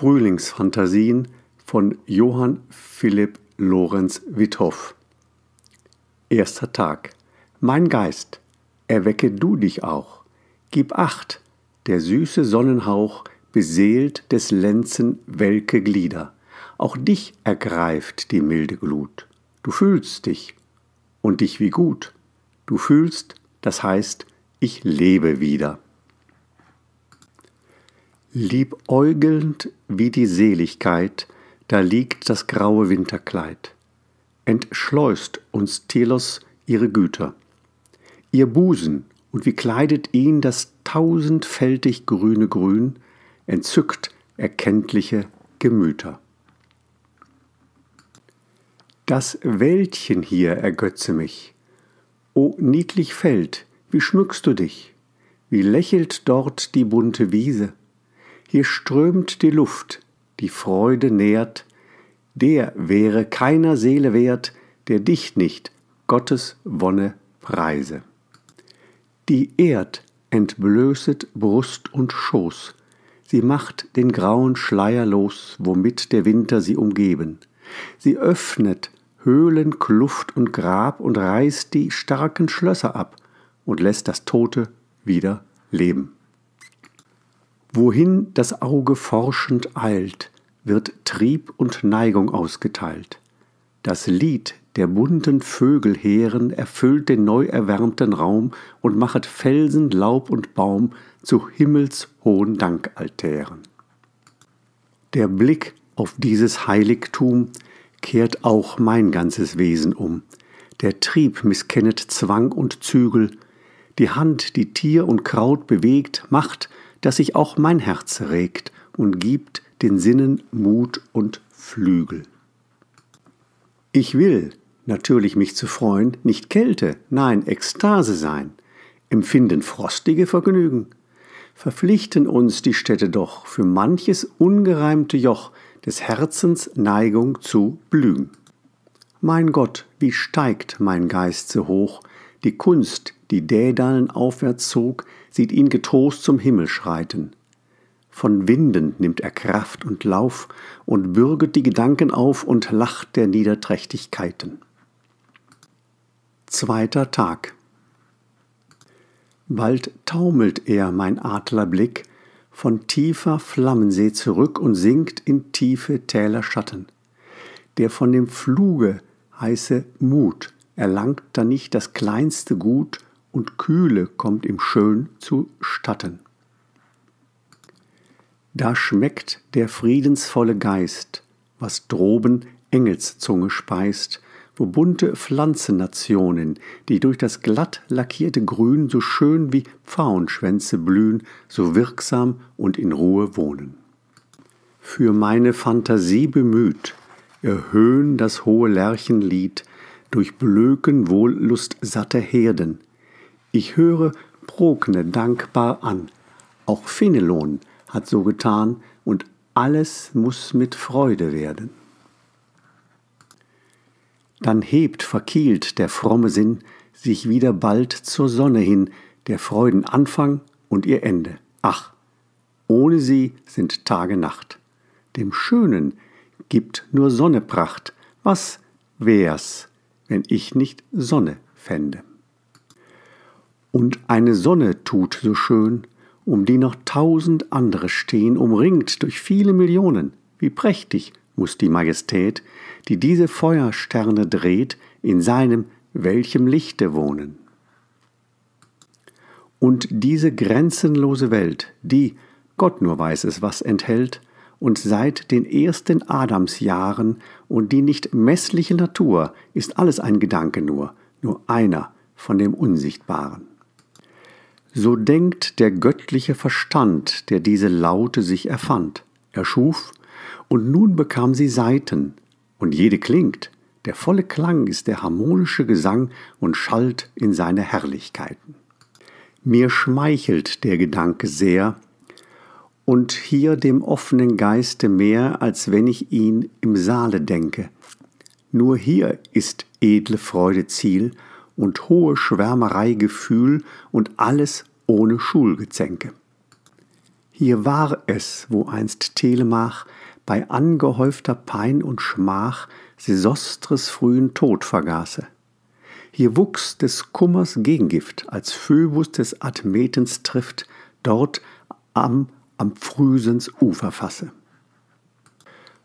Frühlingsfantasien von Johann Philipp Lorenz Witthoff. Erster Tag. Mein Geist, erwecke du dich auch. Gib acht, der süße Sonnenhauch beseelt des Lenzen welke Glieder. Auch dich ergreift die milde Glut. Du fühlst dich und dich wie gut. Du fühlst, das heißt, ich lebe wieder. Liebäugelnd wie die Seligkeit, da liegt das graue Winterkleid. Entschleust uns Telos ihre Güter. Ihr Busen, und wie kleidet ihn das tausendfältig grüne Grün, entzückt erkenntliche Gemüter. Das Wäldchen hier ergötze mich. O niedlich Feld, wie schmückst du dich? Wie lächelt dort die bunte Wiese? Hier strömt die Luft, die Freude nährt, der wäre keiner Seele wert, der dich nicht, Gottes Wonne, preise. Die Erd entblößet Brust und Schoß, sie macht den grauen Schleier los, womit der Winter sie umgeben. Sie öffnet Höhlen, Kluft und Grab und reißt die starken Schlösser ab und lässt das Tote wieder leben. Wohin das Auge forschend eilt, wird Trieb und Neigung ausgeteilt. Das Lied der bunten Vögelheeren erfüllt den neu erwärmten Raum und machet Felsen, Laub und Baum zu himmelshohen Dankaltären. Der Blick auf dieses Heiligtum kehrt auch mein ganzes Wesen um. Der Trieb misskennet Zwang und Zügel. Die Hand, die Tier und Kraut bewegt, macht, dass sich auch mein Herz regt und gibt den Sinnen Mut und Flügel. Ich will, natürlich mich zu freuen, nicht Kälte, nein, Ekstase sein, empfinden frostige Vergnügen. Verpflichten uns die Städte doch für manches ungereimte Joch des Herzens Neigung zu blühen. Mein Gott, wie steigt mein Geist so hoch, die Kunst, die Dädalen aufwärts zog, sieht ihn getrost zum Himmel schreiten. Von Winden nimmt er Kraft und Lauf und bürget die Gedanken auf und lacht der Niederträchtigkeiten. Zweiter Tag Bald taumelt er, mein Adlerblick, von tiefer Flammensee zurück und sinkt in tiefe Täler Schatten. Der von dem Fluge heiße Mut erlangt da nicht das kleinste Gut und Kühle kommt ihm schön zustatten. Da schmeckt der friedensvolle Geist, was droben Engelszunge speist, wo bunte Pflanzennationen, die durch das glatt lackierte Grün so schön wie Pfauenschwänze blühen, so wirksam und in Ruhe wohnen. Für meine Fantasie bemüht, erhöhen das hohe Lerchenlied durch Blöken Wohllust satte Herden. Ich höre Prokne dankbar an. Auch Fenelon hat so getan und alles muß mit Freude werden. Dann hebt verkielt der fromme Sinn sich wieder bald zur Sonne hin, der Freuden Anfang und ihr Ende. Ach, ohne sie sind Tage Nacht. Dem Schönen gibt nur Sonne Pracht. Was wär's, wenn ich nicht Sonne fände. Und eine Sonne tut so schön, um die noch tausend andere stehen, umringt durch viele Millionen. Wie prächtig muß die Majestät, die diese Feuersterne dreht, in seinem welchem Lichte wohnen. Und diese grenzenlose Welt, die, Gott nur weiß es, was enthält, und seit den ersten Adamsjahren und die nicht messliche Natur ist alles ein Gedanke nur, nur einer von dem Unsichtbaren. So denkt der göttliche Verstand, der diese Laute sich erfand, erschuf, und nun bekam sie Saiten, und jede klingt, der volle Klang ist der harmonische Gesang und schallt in seine Herrlichkeiten. Mir schmeichelt der Gedanke sehr, und hier dem offenen Geiste mehr, als wenn ich ihn im Saale denke. Nur hier ist edle Freude Ziel und hohe Schwärmerei Gefühl und alles ohne Schulgezänke. Hier war es, wo einst Telemach bei angehäufter Pein und Schmach Sesostres frühen Tod vergaße. Hier wuchs des Kummers Gegengift, als Phöbus des Admetens trifft, dort am am Frühsens Ufer fasse.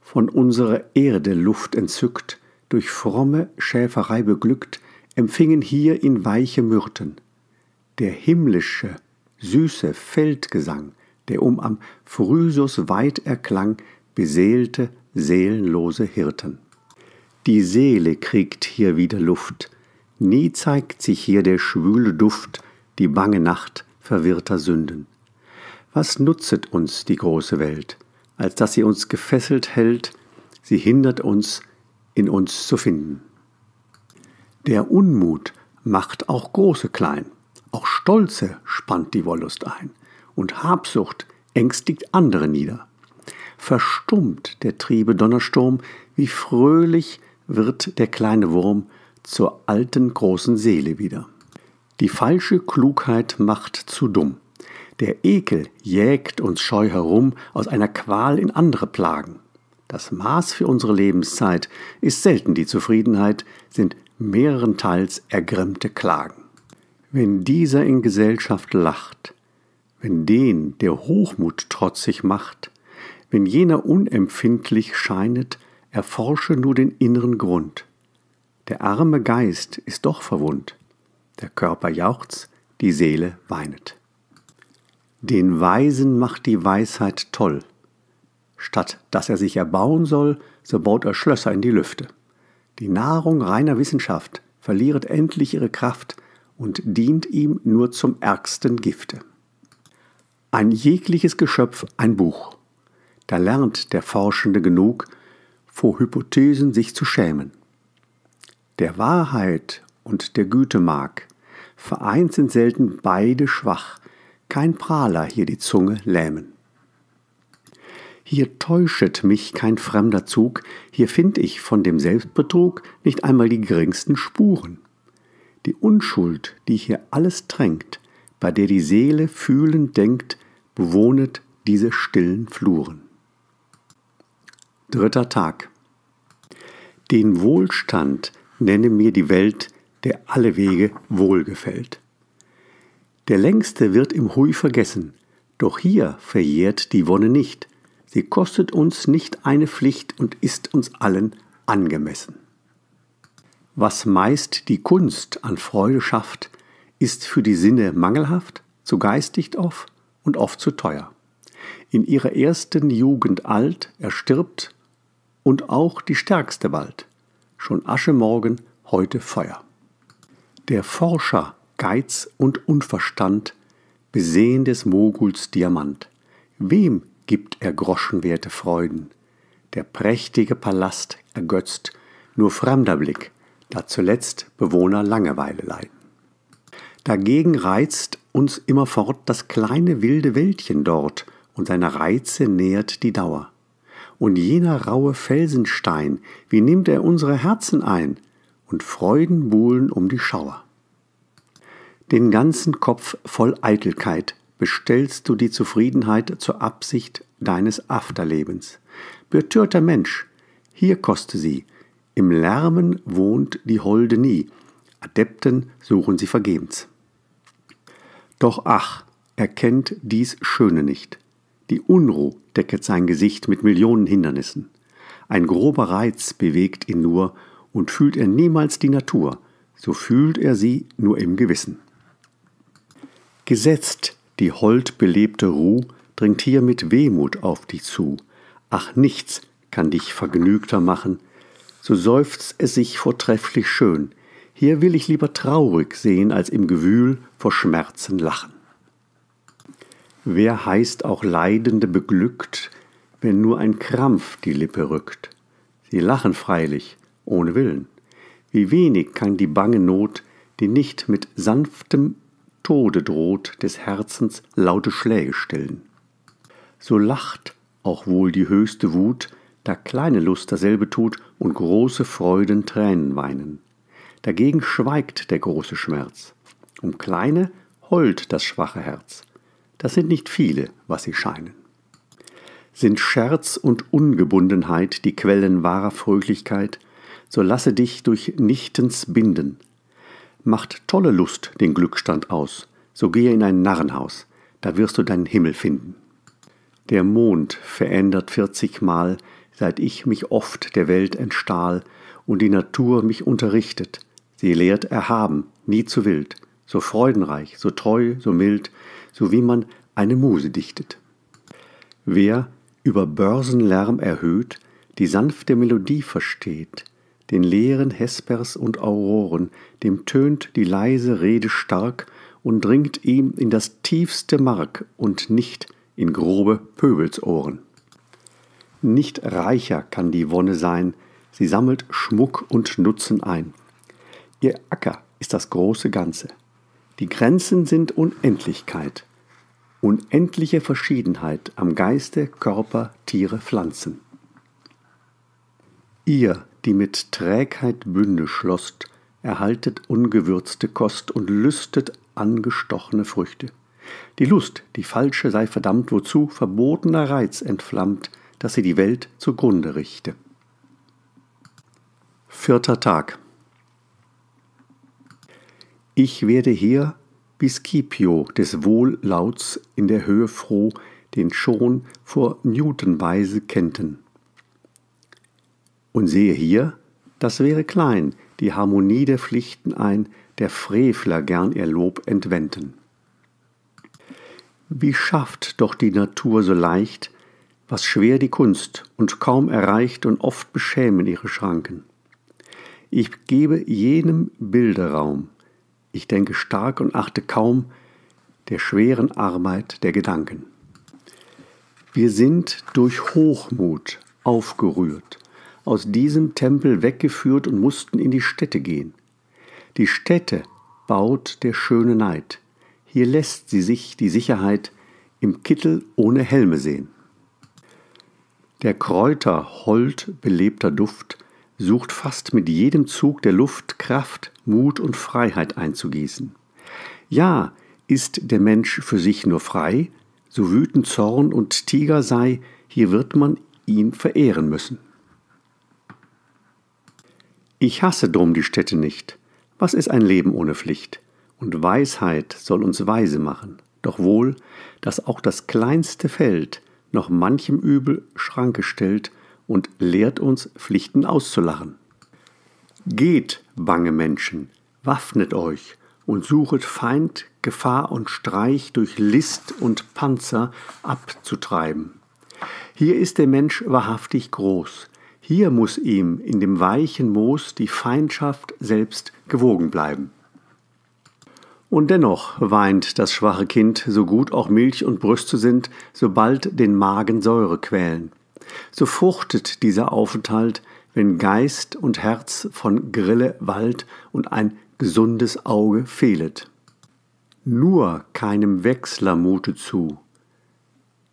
Von unserer Erde Luft entzückt, durch fromme Schäferei beglückt, empfingen hier in weiche Myrten. Der himmlische, süße Feldgesang, der um am Phrysus weit erklang, beseelte seelenlose Hirten. Die Seele kriegt hier wieder Luft, nie zeigt sich hier der schwüle Duft, die bange Nacht verwirrter Sünden. Was nutzet uns die große Welt, als dass sie uns gefesselt hält, sie hindert uns, in uns zu finden. Der Unmut macht auch Große klein, auch Stolze spannt die Wollust ein, und Habsucht ängstigt andere nieder. Verstummt der Triebe Donnersturm, wie fröhlich wird der kleine Wurm zur alten großen Seele wieder. Die falsche Klugheit macht zu dumm, der Ekel jägt uns scheu herum aus einer Qual in andere Plagen. Das Maß für unsere Lebenszeit ist selten die Zufriedenheit, sind mehrenteils ergrimmte Klagen. Wenn dieser in Gesellschaft lacht, wenn den der Hochmut trotzig macht, wenn jener unempfindlich scheinet, erforsche nur den inneren Grund. Der arme Geist ist doch verwund, der Körper jauchzt, die Seele weinet. Den Weisen macht die Weisheit toll. Statt dass er sich erbauen soll, so baut er Schlösser in die Lüfte. Die Nahrung reiner Wissenschaft verliert endlich ihre Kraft und dient ihm nur zum ärgsten Gifte. Ein jegliches Geschöpf ein Buch. Da lernt der Forschende genug, vor Hypothesen sich zu schämen. Der Wahrheit und der Güte mag, vereint sind selten beide schwach, kein Prahler hier die Zunge lähmen. Hier täuschet mich kein fremder Zug, hier find ich von dem Selbstbetrug nicht einmal die geringsten Spuren. Die Unschuld, die hier alles tränkt, bei der die Seele fühlend denkt, bewohnet diese stillen Fluren. Dritter Tag. Den Wohlstand nenne mir die Welt, der alle Wege wohlgefällt. Der längste wird im Hui vergessen, doch hier verjährt die Wonne nicht. Sie kostet uns nicht eine Pflicht und ist uns allen angemessen. Was meist die Kunst an Freude schafft, ist für die Sinne mangelhaft, zu geistig oft und oft zu teuer. In ihrer ersten Jugend alt erstirbt und auch die stärkste bald. Schon Asche morgen, heute Feuer. Der Forscher Geiz und Unverstand, besehen des Moguls Diamant. Wem gibt er groschenwerte Freuden? Der prächtige Palast ergötzt nur fremder Blick, da zuletzt Bewohner Langeweile leiden. Dagegen reizt uns immerfort das kleine wilde Wäldchen dort, und seine Reize nährt die Dauer. Und jener raue Felsenstein, wie nimmt er unsere Herzen ein, und Freuden buhlen um die Schauer. Den ganzen Kopf voll Eitelkeit bestellst du die Zufriedenheit zur Absicht deines Afterlebens. Betörter Mensch, hier koste sie. Im Lärmen wohnt die Holde nie. Adepten suchen sie vergebens. Doch ach, er kennt dies Schöne nicht. Die Unruh decket sein Gesicht mit Millionen Hindernissen. Ein grober Reiz bewegt ihn nur, und fühlt er niemals die Natur, so fühlt er sie nur im Gewissen. Gesetzt die hold belebte Ruh dringt hier mit Wehmut auf dich zu. Ach, nichts kann dich vergnügter machen, so seufzt es sich vortrefflich schön. Hier will ich lieber traurig sehen, als im Gewühl vor Schmerzen lachen. Wer heißt auch Leidende beglückt, wenn nur ein Krampf die Lippe rückt? Sie lachen freilich, ohne Willen. Wie wenig kann die bange Not, die nicht mit sanftem Tode droht des Herzens laute Schläge stillen. So lacht auch wohl die höchste Wut, da kleine Lust dasselbe tut und große Freuden Tränen weinen. Dagegen schweigt der große Schmerz, um kleine heult das schwache Herz. Das sind nicht viele, was sie scheinen. Sind Scherz und Ungebundenheit die Quellen wahrer Fröhlichkeit, so lasse dich durch nichtens binden, Macht tolle Lust den Glückstand aus, so gehe in ein Narrenhaus, da wirst du deinen Himmel finden. Der Mond verändert vierzigmal, seit ich mich oft der Welt entstahl und die Natur mich unterrichtet. Sie lehrt erhaben, nie zu wild, so freudenreich, so treu, so mild, so wie man eine Muse dichtet. Wer über Börsenlärm erhöht, die sanfte Melodie versteht, den leeren Hespers und Auroren, dem tönt die leise Rede stark und dringt ihm in das tiefste Mark und nicht in grobe Pöbelsohren. Nicht reicher kann die Wonne sein, sie sammelt Schmuck und Nutzen ein. Ihr Acker ist das große Ganze. Die Grenzen sind Unendlichkeit, unendliche Verschiedenheit am Geiste, Körper, Tiere, Pflanzen. Ihr die mit Trägheit Bünde schlosst, erhaltet ungewürzte Kost und lüstet angestochene Früchte. Die Lust, die falsche sei verdammt, wozu verbotener Reiz entflammt, dass sie die Welt zugrunde richte. Vierter Tag Ich werde hier bis Scipio des Wohllauts in der Höhe froh, den schon vor Newton-Weise kennten. Und sehe hier, das wäre klein, die Harmonie der Pflichten ein, der Frevler gern ihr Lob entwenden. Wie schafft doch die Natur so leicht, was schwer die Kunst und kaum erreicht und oft beschämen ihre Schranken. Ich gebe jenem Bilderraum, ich denke stark und achte kaum der schweren Arbeit der Gedanken. Wir sind durch Hochmut aufgerührt, aus diesem Tempel weggeführt und mussten in die Städte gehen. Die Städte baut der schöne Neid. Hier lässt sie sich die Sicherheit im Kittel ohne Helme sehen. Der Kräuter hold belebter Duft sucht fast mit jedem Zug der Luft Kraft, Mut und Freiheit einzugießen. Ja, ist der Mensch für sich nur frei, so wütend Zorn und Tiger sei, hier wird man ihn verehren müssen. Ich hasse drum die Städte nicht. Was ist ein Leben ohne Pflicht? Und Weisheit soll uns weise machen. Doch wohl, dass auch das kleinste Feld noch manchem Übel Schranke stellt und lehrt uns, Pflichten auszulachen. Geht, bange Menschen, waffnet euch und suchet Feind, Gefahr und Streich durch List und Panzer abzutreiben. Hier ist der Mensch wahrhaftig groß, hier muss ihm in dem weichen Moos die Feindschaft selbst gewogen bleiben. Und dennoch weint das schwache Kind, so gut auch Milch und Brüste sind, sobald den Magen Säure quälen. So fruchtet dieser Aufenthalt, wenn Geist und Herz von Grille Wald und ein gesundes Auge fehlet. Nur keinem Wechsler mute zu.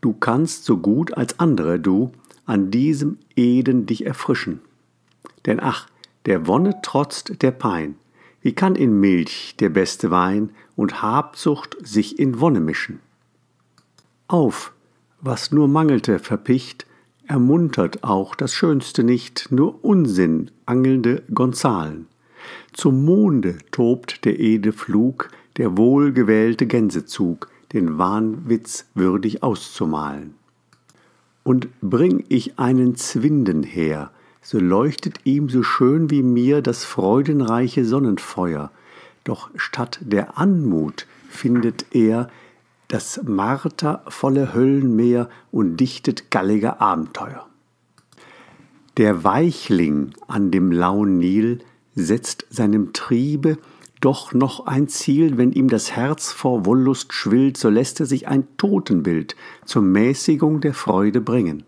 Du kannst so gut als andere, du, an diesem Eden dich erfrischen. Denn ach, der Wonne trotzt der Pein. Wie kann in Milch der beste Wein und Habsucht sich in Wonne mischen? Auf, was nur mangelte, verpicht, ermuntert auch das Schönste nicht, nur Unsinn angelnde Gonzalen. Zum Monde tobt der edle Flug, der wohlgewählte Gänsezug, den Wahnwitz würdig auszumalen. Und bring ich einen Zwinden her, so leuchtet ihm so schön wie mir das freudenreiche Sonnenfeuer. Doch statt der Anmut findet er das martervolle Höllenmeer und dichtet gallige Abenteuer. Der Weichling an dem lauen Nil setzt seinem Triebe doch noch ein Ziel, wenn ihm das Herz vor Wollust schwillt, so lässt er sich ein Totenbild zur Mäßigung der Freude bringen.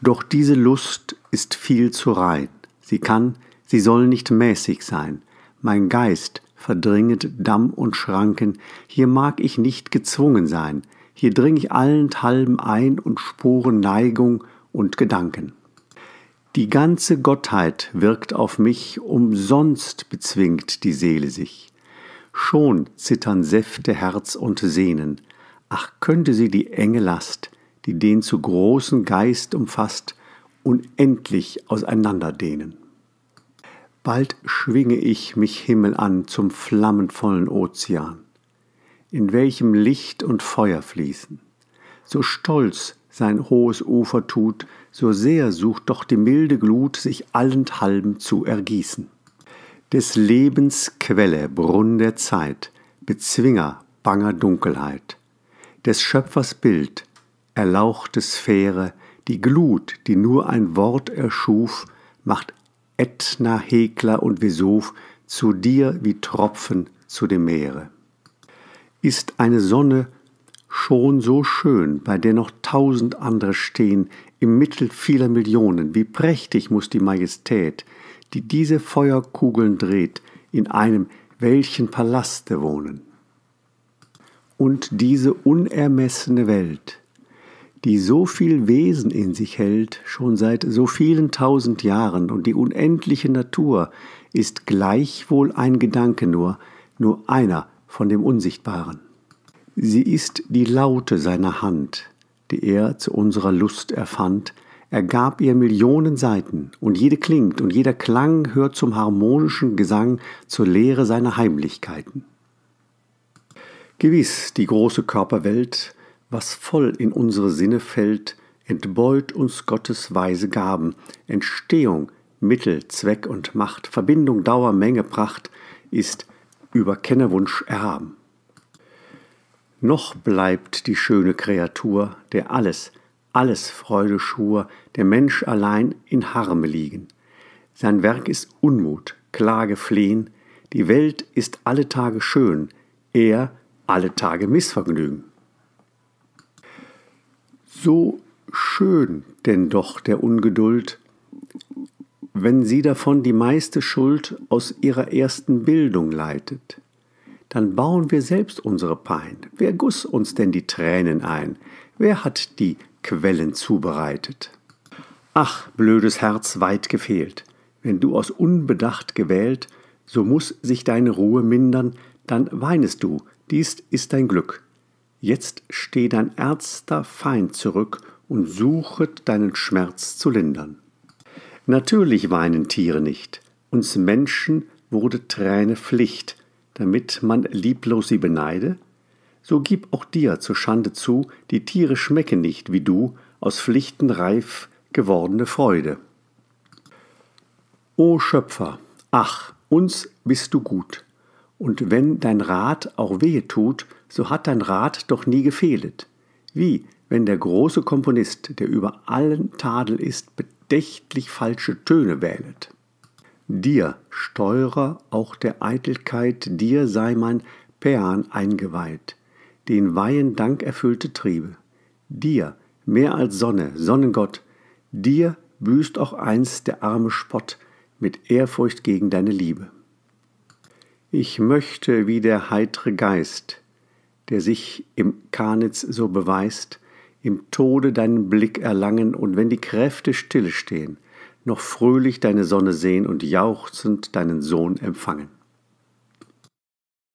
Doch diese Lust ist viel zu rein, sie kann, sie soll nicht mäßig sein, mein Geist verdringet Damm und Schranken, hier mag ich nicht gezwungen sein, hier dring ich allenthalben ein und sporen Neigung und Gedanken. Die ganze Gottheit wirkt auf mich, umsonst bezwingt die Seele sich. Schon zittern Säfte, Herz und Sehnen. Ach, könnte sie die enge Last, die den zu großen Geist umfasst, unendlich auseinanderdehnen. Bald schwinge ich mich Himmel an zum flammenvollen Ozean, in welchem Licht und Feuer fließen. So stolz sein hohes Ufer tut, so sehr sucht doch die milde Glut, sich allenthalben zu ergießen. Des Lebens Quelle, Brunn der Zeit, Bezwinger banger Dunkelheit, des Schöpfers Bild, erlauchte Sphäre, die Glut, die nur ein Wort erschuf, macht Ätna, Hekla und Vesuv zu dir wie Tropfen zu dem Meere. Ist eine Sonne schon so schön, bei der noch tausend andere stehen, im Mittel vieler Millionen, wie prächtig muß die Majestät, die diese Feuerkugeln dreht, in einem welchen Palaste wohnen. Und diese unermessene Welt, die so viel Wesen in sich hält, schon seit so vielen tausend Jahren, und die unendliche Natur ist gleichwohl ein Gedanke nur, nur einer von dem Unsichtbaren. Sie ist die Laute seiner Hand, die er zu unserer Lust erfand, er gab ihr Millionen Seiten, und jede klingt, und jeder Klang hört zum harmonischen Gesang, zur Lehre seiner Heimlichkeiten. Gewiss, die große Körperwelt, was voll in unsere Sinne fällt, entbeut uns Gottes weise Gaben, Entstehung, Mittel, Zweck und Macht, Verbindung, Dauer, Menge, Pracht, ist über Kennerwunsch erhaben. Noch bleibt die schöne Kreatur, der alles, alles Freude schur, der Mensch allein in Harme liegen. Sein Werk ist Unmut, Klage, Flehen, die Welt ist alle Tage schön, er alle Tage Missvergnügen. So schön denn doch der Ungeduld, wenn sie davon die meiste Schuld aus ihrer ersten Bildung leitet dann bauen wir selbst unsere Pein. Wer goss uns denn die Tränen ein? Wer hat die Quellen zubereitet? Ach, blödes Herz, weit gefehlt. Wenn du aus Unbedacht gewählt, so muß sich deine Ruhe mindern, dann weinest du, dies ist dein Glück. Jetzt steh dein ärgster Feind zurück und suchet deinen Schmerz zu lindern. Natürlich weinen Tiere nicht, uns Menschen wurde Träne Pflicht, damit man lieblos sie beneide? So gib auch dir zur Schande zu, die Tiere schmecken nicht wie du, aus Pflichten reif gewordene Freude. O Schöpfer, ach, uns bist du gut, und wenn dein Rat auch wehe tut, so hat dein Rat doch nie gefehlet. Wie, wenn der große Komponist, der über allen Tadel ist, bedächtlich falsche Töne wählet dir, Steurer auch der Eitelkeit, dir sei mein Päan eingeweiht, den weihen Dank erfüllte Triebe. Dir, mehr als Sonne, Sonnengott, dir büßt auch einst der arme Spott mit Ehrfurcht gegen deine Liebe. Ich möchte wie der heitre Geist, der sich im Kanitz so beweist, im Tode deinen Blick erlangen und wenn die Kräfte stille stehen, noch fröhlich deine Sonne sehen und jauchzend deinen Sohn empfangen.